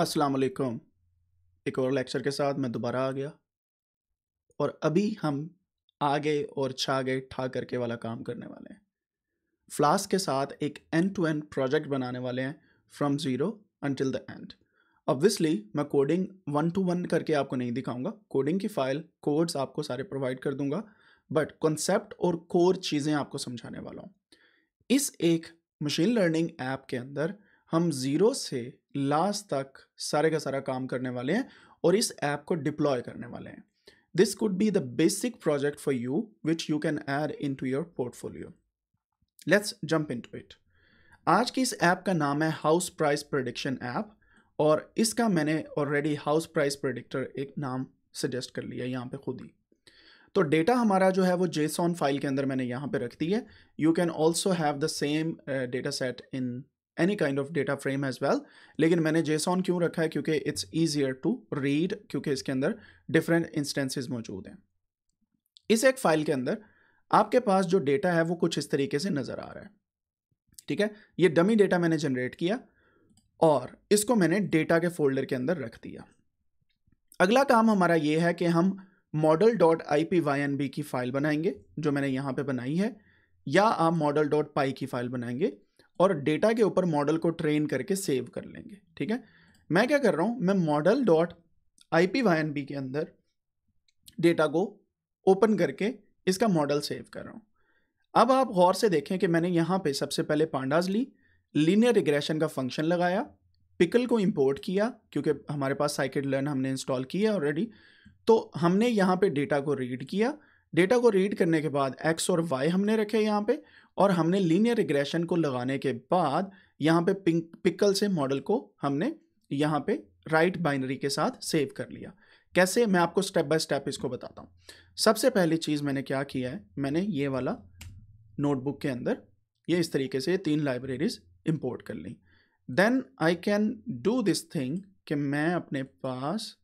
अस्सलाम वालेकुम एक और लेक्चर के साथ मैं दोबारा आ गया और अभी हम आगे और छा गए ठा करके वाला काम करने वाले हैं फ्लास्क के साथ एक एंड टू एंड प्रोजेक्ट बनाने वाले हैं from zero until the end obviously मैं कोडिंग वन टू वन करके आपको नहीं दिखाऊंगा कोडिंग की फ़ाइल कोड्स आपको सारे प्रोवाइड कर दूंगा बट कॉन्सेप्ट और कोर चीज़ें आपको समझाने वाला हूँ इस एक मशीन लर्निंग ऐप के अंदर हम ज़ीरो से लास्ट तक सारे का सारा काम करने वाले हैं और इस ऐप को डिप्लॉय करने वाले हैं this could be the basic project for you which you can add into your portfolio let's jump into it आज की इस ऐप का नाम है हाउस प्राइस प्रडिक्शन ऐप और इसका मैंने ऑलरेडी हाउस प्राइस प्रोडिक्टर एक नाम सजेस्ट कर लिया यहाँ पे खुद ही तो डेटा हमारा जो है वो जेसॉन फाइल के अंदर मैंने यहाँ पे रख दी है you can also have the same data set in any kind of data frame as well लेकिन मैंने जेसॉन क्यों रखा है क्योंकि इट्स ईजियर टू रीड क्योंकि इसके अंदर डिफरेंट इंस्टेंसेज मौजूद हैं इस एक फाइल के अंदर आपके पास जो डेटा है वो कुछ इस तरीके से नज़र आ रहा है ठीक है ये डमी डेटा मैंने जनरेट किया और इसको मैंने डेटा के फोल्डर के अंदर रख दिया अगला काम हमारा ये है कि हम model dot I P Y N B की फ़ाइल बनाएंगे जो मैंने यहाँ पे बनाई है या आप मॉडल डॉट पाई की फ़ाइल बनाएंगे और डेटा के ऊपर मॉडल को ट्रेन करके सेव कर लेंगे ठीक है मैं क्या कर रहा हूँ मैं model dot I P Y N B के अंदर डेटा को ओपन करके इसका मॉडल सेव कर रहा हूँ अब आप गौर से देखें कि मैंने यहाँ पे सबसे पहले पांडाज ली लीनियर रिग्रेशन का फंक्शन लगाया पिकल को इंपोर्ट किया क्योंकि हमारे पास साइकिल लर्न हमने इंस्टॉल किया ऑलरेडी तो हमने यहाँ पे डेटा को रीड किया डेटा को रीड करने के बाद एक्स और वाई हमने रखे यहाँ पे और हमने लीनियर रिग्रेशन को लगाने के बाद यहाँ पे पिंक पिकल से मॉडल को हमने यहाँ पे राइट बाइनरी के साथ सेव कर लिया कैसे मैं आपको स्टेप बाय स्टेप इसको बताता हूँ सबसे पहली चीज़ मैंने क्या किया है मैंने ये वाला नोटबुक के अंदर ये इस तरीके से तीन लाइब्रेरीज इम्पोर्ट कर ली then I can do this thing कि मैं अपने पास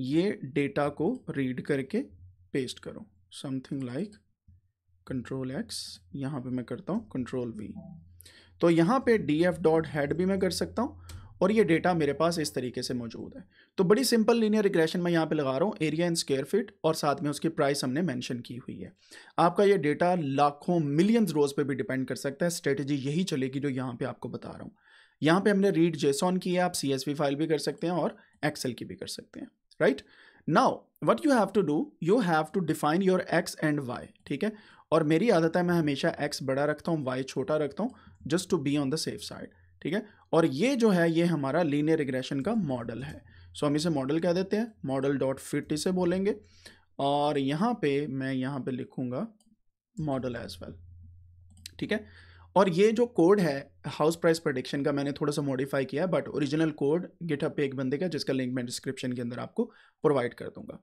ये डेटा को रीड करके पेस्ट करूँ समथिंग लाइक कंट्रोल एक्स यहाँ पे मैं करता हूँ कंट्रोल वी तो यहाँ पे डी एफ डॉट हेड भी मैं कर सकता हूँ और ये डेटा मेरे पास इस तरीके से मौजूद है तो बड़ी सिंपल लीनियर रिग्रेशन मैं यहाँ पे लगा रहा हूँ एरिया इन स्क्वेयर फीट और साथ में उसकी प्राइस हमने मेंशन की हुई है आपका ये डेटा लाखों मिलियंस रोज पे भी डिपेंड कर सकता है स्ट्रेटेजी यही चलेगी जो यहाँ पे आपको बता रहा हूँ यहाँ पे हमने रीड जेसॉन की है आप सी फाइल भी कर सकते हैं और एक्सेल की भी कर सकते हैं right now what you have to do you have to define your X and Y ठीक है और मेरी आदत है मैं हमेशा एक्स बड़ा रखता हूँ वाई छोटा रखता हूँ just to be on the safe side ठीक है और ये जो है ये हमारा लीनियर रिग्रेशन का मॉडल है सो so, हम इसे मॉडल कह देते हैं मॉडल डॉट फिट इसे बोलेंगे और यहाँ पे मैं यहाँ पे लिखूँगा मॉडल एज वेल ठीक है और ये जो कोड है हाउस प्राइस प्रडिक्शन का मैंने थोड़ा सा मॉडिफाई किया बट ओरिजिनल कोड गिटअप पे एक बंदे का जिसका लिंक मैं डिस्क्रिप्शन के अंदर आपको प्रोवाइड कर दूंगा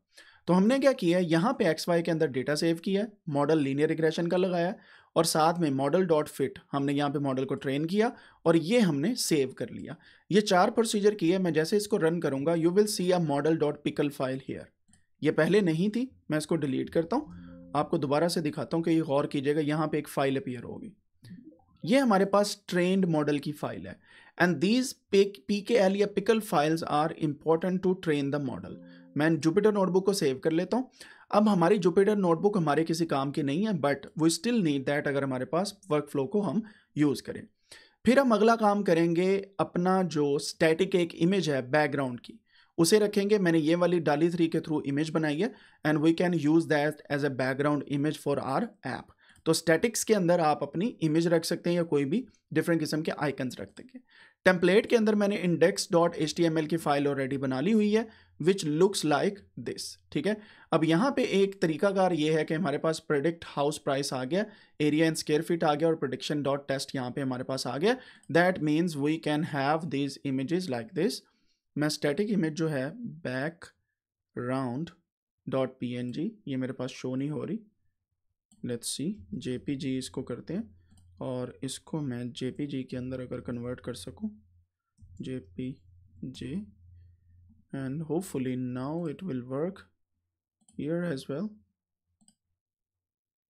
तो हमने क्या किया है यहाँ पे एक्स वाई के अंदर डेटा सेव किया है मॉडल लीनियर रिग्रेशन का लगाया और साथ में मॉडल डॉट फिट हमने यहाँ पे मॉडल को ट्रेन किया और ये हमने सेव कर लिया ये चार प्रोसीजर किए मैं जैसे इसको रन करूँगा you will see a model dot pickle file here ये पहले नहीं थी मैं इसको डिलीट करता हूँ आपको दोबारा से दिखाता हूँ कि ये गौर कीजिएगा यहाँ पे एक फाइल अपीयर होगी ये हमारे पास ट्रेंड मॉडल की फाइल है and these P K L या pickle files are important to train the model मैं जुपिटर नोटबुक को सेव कर लेता हूँ अब हमारी जुपिटर नोटबुक हमारे किसी काम की नहीं है but we still need that अगर हमारे पास वर्क फ्लो को हम यूज़ करें फिर हम अगला काम करेंगे अपना जो स्टैटिक एक इमेज है बैकग्राउंड की उसे रखेंगे मैंने ये वाली डाली थ्री के थ्रू इमेज बनाई है and we can use that as a background image for our app तो स्टैटिक्स के अंदर आप अपनी इमेज रख सकते हैं या कोई भी डिफरेंट किस्म के आइकन्स रख देंगे टेम्पलेट के अंदर मैंने index dot H T M L की फाइल ऑलरेडी बना ली हुई है विच लुक्स लाइक दिस ठीक है अब यहाँ पे एक तरीकाकार ये है कि हमारे पास प्रोडिक्ट हाउस प्राइस आ गया एरिया एंड स्केयर फीट आ गया और प्रोडिक्शन डॉट टेस्ट यहाँ पे हमारे पास आ गया that means we can have these images like this मैं स्टैटिक इमेज जो है background dot P N G ये मेरे पास शो नहीं हो रही let's see J P G इसको करते हैं और इसको मैं जे पी जी के अंदर अगर कन्वर्ट कर सकूँ J P G and hopefully now it will work here as well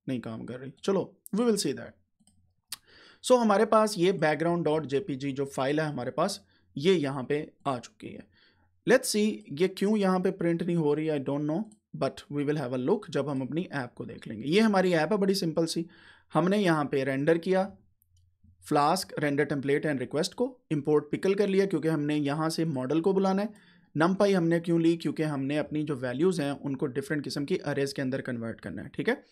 नहीं काम कर रही चलो we will see that so हमारे पास ये बैकग्राउंड डॉट जेपीजी जो फाइल है हमारे पास ये यहाँ पे आ चुकी है लेट्स सी ये क्यों यहाँ पे प्रिंट नहीं हो रही I don't know but we will have a look जब हम अपनी ऐप को देख लेंगे ये हमारी ऐप है बड़ी सिंपल सी हमने यहाँ पे रेंडर किया Flask render template and request को इम्पोर्ट पिकल कर लिया क्योंकि हमने यहाँ से मॉडल को बुलाना है नम पाई हमने क्यों ली क्योंकि हमने अपनी जो वैल्यूज़ हैं उनको डिफरेंट किस्म की अरेज के अंदर कन्वर्ट करना है ठीक है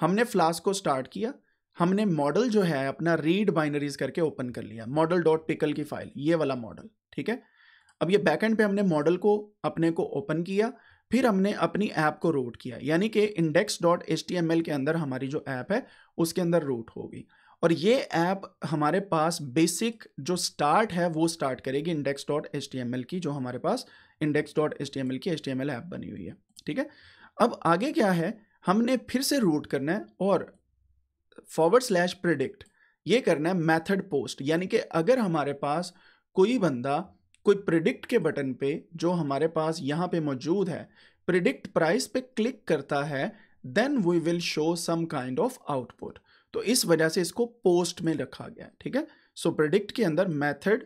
हमने फ्लास्क को स्टार्ट किया हमने मॉडल जो है अपना रीड बाइनरीज करके ओपन कर लिया मॉडल डॉट पिकल की फाइल ये वाला मॉडल ठीक है अब ये बैकेंड पे हमने मॉडल को अपने को ओपन किया फिर हमने अपनी ऐप को रूट किया यानी कि index dot H T M L के अंदर हमारी जो ऐप है उसके अंदर रूट होगी और ये ऐप हमारे पास बेसिक जो स्टार्ट है वो स्टार्ट करेगी index dot H T M L की जो हमारे पास index dot S T M L की S T M L app बनी हुई है ठीक है अब आगे क्या है हमने फिर से रूट करना है और फॉरवर्ड स्लैश प्रिडिक्ट ये करना है मैथड पोस्ट यानी कि अगर हमारे पास कोई बंदा कोई प्रिडिक्ट के बटन पे जो हमारे पास यहाँ पे मौजूद है प्रिडिक्ट प्राइस पे क्लिक करता है then we will show some kind of output तो इस वजह से इसको पोस्ट में रखा गया है ठीक है सो प्रिडिक्ट के अंदर method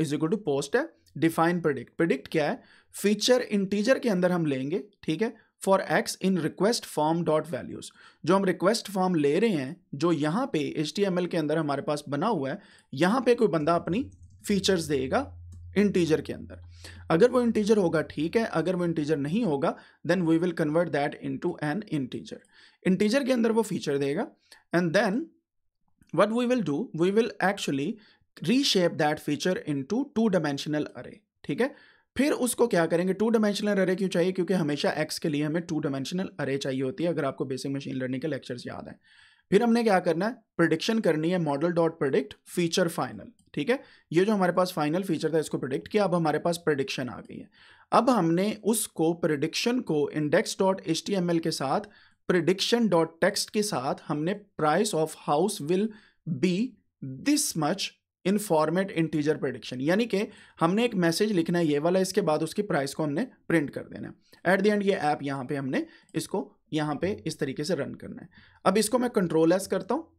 is equal to post है डिफाइन प्रिडिक्ट प्रिडिक्ट क्या है फीचर इंटीजर के अंदर हम लेंगे ठीक है for X in request form dot values जो हम रिक्वेस्ट फॉर्म ले रहे हैं जो यहाँ पे एच के अंदर हमारे पास बना हुआ है यहाँ पे कोई बंदा अपनी फीचर्स देगा इंटीजर के अंदर अगर वो इंटीजर होगा ठीक है अगर वो इंटीजर नहीं होगा then we will convert that into an integer integer के अंदर वो फीचर देगा and then what we will do we will actually reshape that feature in two dimensional array ठीक है फिर उसको क्या करेंगे टू डायमेंशनल अरे क्यों चाहिए क्योंकि हमेशा एक्स के लिए हमें टू डायमेंशनल अरे चाहिए होती है अगर आपको बेसिक मशीन लर्निंग के लेक्चर्स याद हैं फिर हमने क्या करना है प्रडिक्शन करनी है model dot predict feature final ठीक है ये जो हमारे पास फाइनल फीचर था इसको प्रडिक्ट किया अब हमारे पास प्रडिक्शन आ गई है अब हमने उसको प्रडिक्शन को index dot H T M L के साथ प्रडिक्शन डॉट टेक्स्ट के साथ हमने price of house will be this much in format integer prediction यानी कि हमने एक मैसेज लिखना है ये वाला इसके बाद उसकी प्राइस को हमने प्रिंट कर देना है एट द एंड ये ऐप यहाँ पे हमने इसको यहाँ पे इस तरीके से रन करना है अब इसको मैं कंट्रोल एस करता हूँ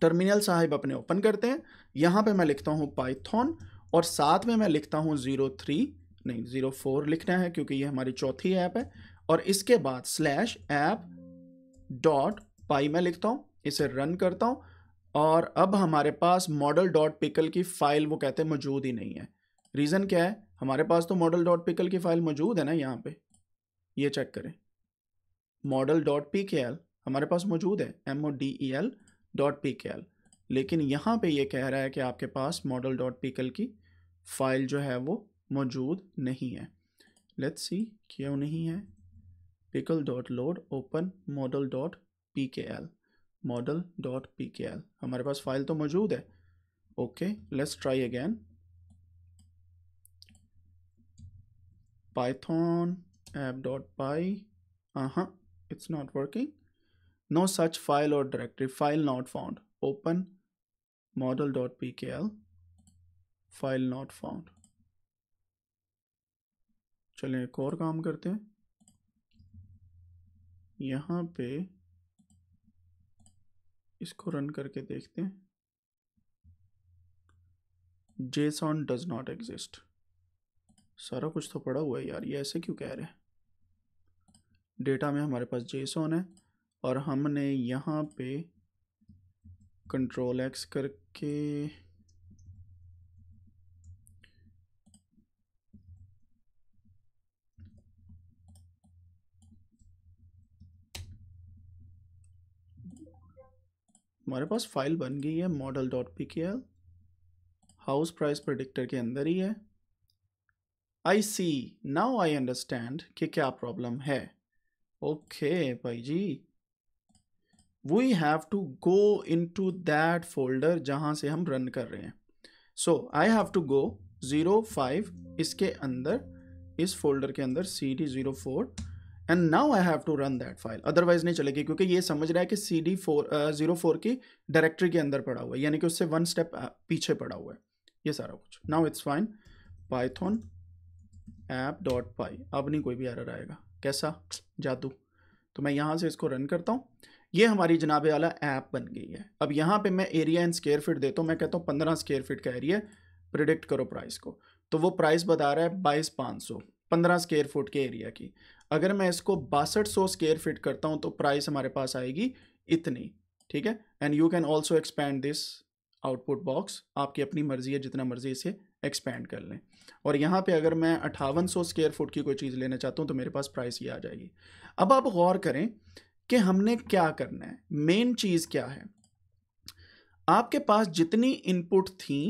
टर्मिनल साहिब अपने ओपन करते हैं यहाँ पे मैं लिखता हूँ पाइथॉन और साथ में मैं लिखता हूँ ज़ीरो थ्री नहीं ज़ीरो फोर लिखना है क्योंकि ये हमारी चौथी ऐप है और इसके बाद स्लैश ऐप डॉट पाई मैं लिखता हूँ इसे रन करता हूँ और अब हमारे पास मॉडल डॉट पिकल की फ़ाइल वो कहते हैं मौजूद ही नहीं है रीज़न क्या है हमारे पास तो मॉडल डॉट पिकल की फ़ाइल मौजूद है ना यहाँ पे ये चेक करें model dot P K L हमारे पास मौजूद है M O D E L dot P K L लेकिन यहाँ पे ये कह रहा है कि आपके पास मॉडल डॉट पिकल की फ़ाइल जो है वो मौजूद नहीं है लेट्स सी क्यों नहीं है pickle dot load open model dot P K L model dot P K L हमारे पास फाइल तो मौजूद है okay let's try again Python app dot py हाँ it's not working no such file और directory file not found open model dot P K L file not found चलें एक और काम करते हैं यहाँ पे इसको रन करके देखते हैं जेसॉन डज नॉट एग्जिस्ट सारा कुछ तो पड़ा हुआ है यार ये ऐसे क्यों कह रहे हैं डेटा में हमारे पास जेसॉन है और हमने यहाँ पे कंट्रोल एक्स करके हमारे पास फाइल बन गई है model dot P K L house price predictor के अंदर ही है आई सी नाउ आई अंडरस्टैंड कि क्या प्रॉब्लम है ओके okay, भाई जी we have to go into that folder जहाँ से हम रन कर रहे हैं so I have to go zero five इसके अंदर इस फोल्डर के अंदर C D zero four and now I have to run that file otherwise नहीं चलेगी क्योंकि ये समझ रहा है कि C D four zero four की डायरेक्टरी के अंदर पड़ा हुआ है यानी कि उससे वन स्टेप पीछे पड़ा हुआ है ये सारा कुछ now it's fine Python app dot py अब नहीं कोई भी एरर आएगा कैसा जादू तो मैं यहाँ से इसको रन करता हूँ ये हमारी जनाबे वाला ऐप बन गई है अब यहाँ पे मैं एरिया एंड स्केयर फीट देता हूँ मैं कहता हूँ पंद्रह स्केयर फीट का एरिया प्रिडिक्ट करो प्राइस को तो वो प्राइस बता रहा है बाईस पाँच सौ पंद्रह स्केयर फुट के एरिया की अगर मैं इसको बासठ सौ स्केयर फिट करता हूँ तो प्राइस हमारे पास आएगी इतनी ठीक है and you can also expand this output box आपकी अपनी मर्जी है जितना मर्जी इसे एक्सपैंड कर लें और यहाँ पे अगर मैं अट्ठावन सौ स्केयर फुट की कोई चीज़ लेना चाहता हूँ तो मेरे पास प्राइस ये आ जाएगी अब आप गौर करें कि हमने क्या करना है मेन चीज़ क्या है आपके पास जितनी इनपुट थी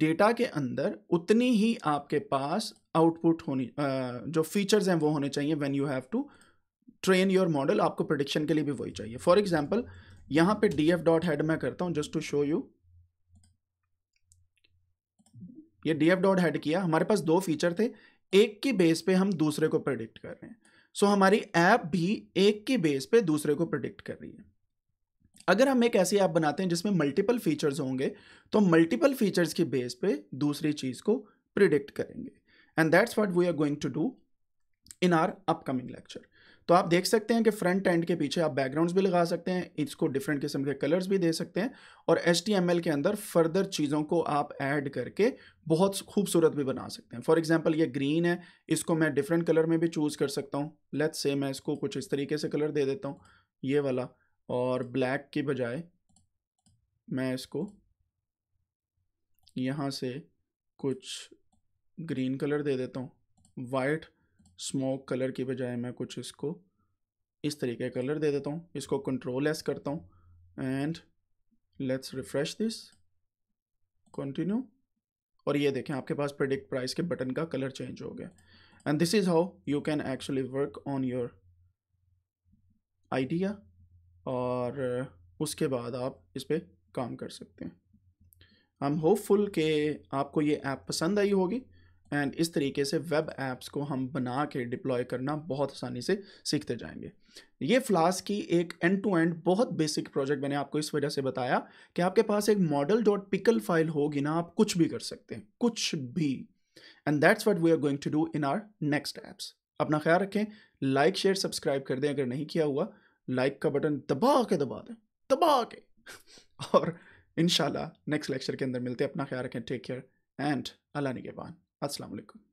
डेटा के अंदर उतनी ही आपके पास आउटपुट होनी जो फीचर्स हैं वो होने चाहिए when you have to train your model आपको प्रडिक्शन के लिए भी वही चाहिए फॉर एग्जाम्पल यहाँ पे डी एफ डॉट हेड मैं करता हूँ जस्ट टू शो यू ये डी एफ डॉट हेड किया हमारे पास दो फीचर थे एक की बेस पे हम दूसरे को प्रोडिक्ट कर रहे हैं सो so, हमारी ऐप भी एक की बेस पे दूसरे को प्रोडिक्ट कर रही है अगर हम एक ऐसी ऐप बनाते हैं जिसमें मल्टीपल फीचर्स होंगे तो मल्टीपल फीचर्स की बेस पे दूसरी चीज़ को प्रिडिक्ट करेंगे and that's what we are going to do in our upcoming lecture तो आप देख सकते हैं कि फ्रंट एंड के पीछे आप बैकग्राउंड्स भी लगा सकते हैं इसको डिफरेंट किस्म के कलर्स भी दे सकते हैं और एच के अंदर फर्दर चीज़ों को आप ऐड करके बहुत खूबसूरत भी बना सकते हैं फॉर एग्जाम्पल ये ग्रीन है इसको मैं डिफरेंट कलर में भी चूज़ कर सकता हूँ लेट्स से मैं इसको कुछ इस तरीके से कलर दे देता हूँ ये वाला और ब्लैक के बजाय मैं इसको यहाँ से कुछ ग्रीन कलर दे देता हूँ वाइट स्मोक कलर के बजाय मैं कुछ इसको इस तरीके का कलर दे देता हूँ इसको कंट्रोल एस करता हूँ and let's refresh this continue और ये देखें आपके पास प्रेडिक्ट प्राइस के बटन का कलर चेंज हो गया and this is how you can actually work on your idea और उसके बाद आप इस पर काम कर सकते हैं आई एम होपफुल के आपको ये ऐप पसंद आई होगी एंड इस तरीके से वेब ऐप्स को हम बना के डिप्लॉय करना बहुत आसानी से सीखते जाएंगे ये फ्लास की एक एंड टू एंड बहुत बेसिक प्रोजेक्ट मैंने आपको इस वजह से बताया कि आपके पास एक मॉडल डॉट पिकल फाइल होगी ना आप कुछ भी कर सकते हैं कुछ भी and that's what we are going to do in our next apps अपना ख्याल रखें लाइक शेयर सब्सक्राइब कर दें अगर नहीं किया हुआ लाइक का बटन दबा के दबा दें दबा के और इन नेक्स्ट लेक्चर के अंदर मिलते हैं अपना ख्याल रखें टेक केयर एंड अल्लाह निगेबान असलकम